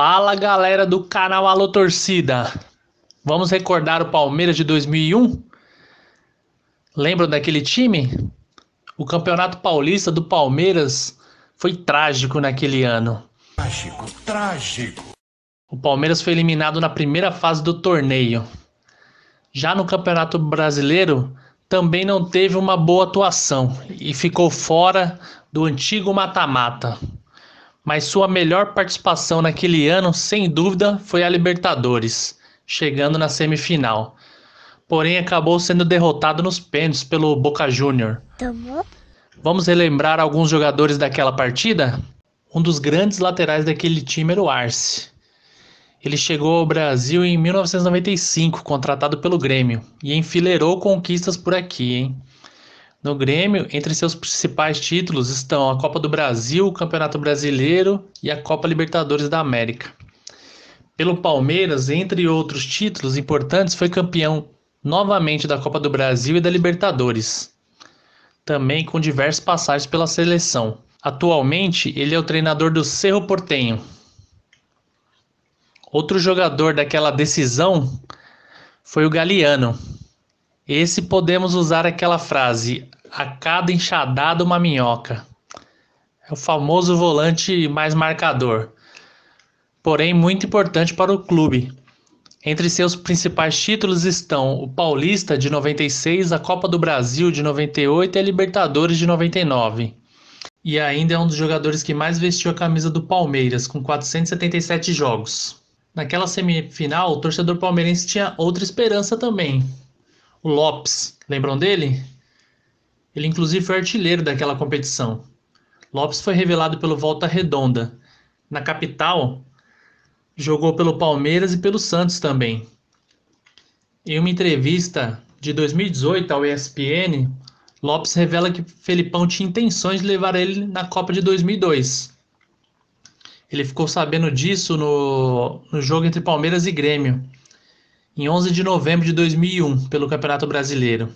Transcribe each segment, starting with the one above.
Fala galera do canal Alô Torcida! Vamos recordar o Palmeiras de 2001? Lembram daquele time? O Campeonato Paulista do Palmeiras foi trágico naquele ano. Trágico, trágico. O Palmeiras foi eliminado na primeira fase do torneio. Já no Campeonato Brasileiro, também não teve uma boa atuação e ficou fora do antigo mata-mata mas sua melhor participação naquele ano, sem dúvida, foi a Libertadores, chegando na semifinal. Porém, acabou sendo derrotado nos pênaltis pelo Boca Júnior. Vamos relembrar alguns jogadores daquela partida? Um dos grandes laterais daquele time era o Arce. Ele chegou ao Brasil em 1995, contratado pelo Grêmio, e enfileirou conquistas por aqui, hein? No Grêmio, entre seus principais títulos estão a Copa do Brasil, o Campeonato Brasileiro e a Copa Libertadores da América. Pelo Palmeiras, entre outros títulos importantes, foi campeão novamente da Copa do Brasil e da Libertadores, também com diversas passagens pela seleção. Atualmente, ele é o treinador do Cerro Portenho. Outro jogador daquela decisão foi o Galeano. Esse podemos usar aquela frase: a cada enxadada uma minhoca. É o famoso volante mais marcador, porém muito importante para o clube. Entre seus principais títulos estão o Paulista de 96, a Copa do Brasil de 98 e a Libertadores de 99. E ainda é um dos jogadores que mais vestiu a camisa do Palmeiras, com 477 jogos. Naquela semifinal, o torcedor palmeirense tinha outra esperança também. O Lopes, lembram dele? Ele inclusive foi artilheiro daquela competição. Lopes foi revelado pelo Volta Redonda. Na capital, jogou pelo Palmeiras e pelo Santos também. Em uma entrevista de 2018 ao ESPN, Lopes revela que Felipão tinha intenções de levar ele na Copa de 2002. Ele ficou sabendo disso no, no jogo entre Palmeiras e Grêmio, em 11 de novembro de 2001, pelo Campeonato Brasileiro.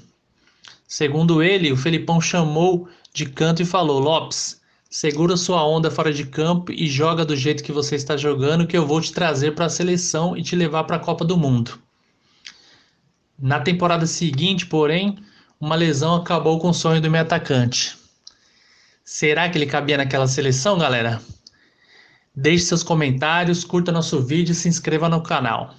Segundo ele, o Felipão chamou de canto e falou: Lopes, segura sua onda fora de campo e joga do jeito que você está jogando, que eu vou te trazer para a seleção e te levar para a Copa do Mundo. Na temporada seguinte, porém, uma lesão acabou com o sonho do meu atacante. Será que ele cabia naquela seleção, galera? Deixe seus comentários, curta nosso vídeo e se inscreva no canal.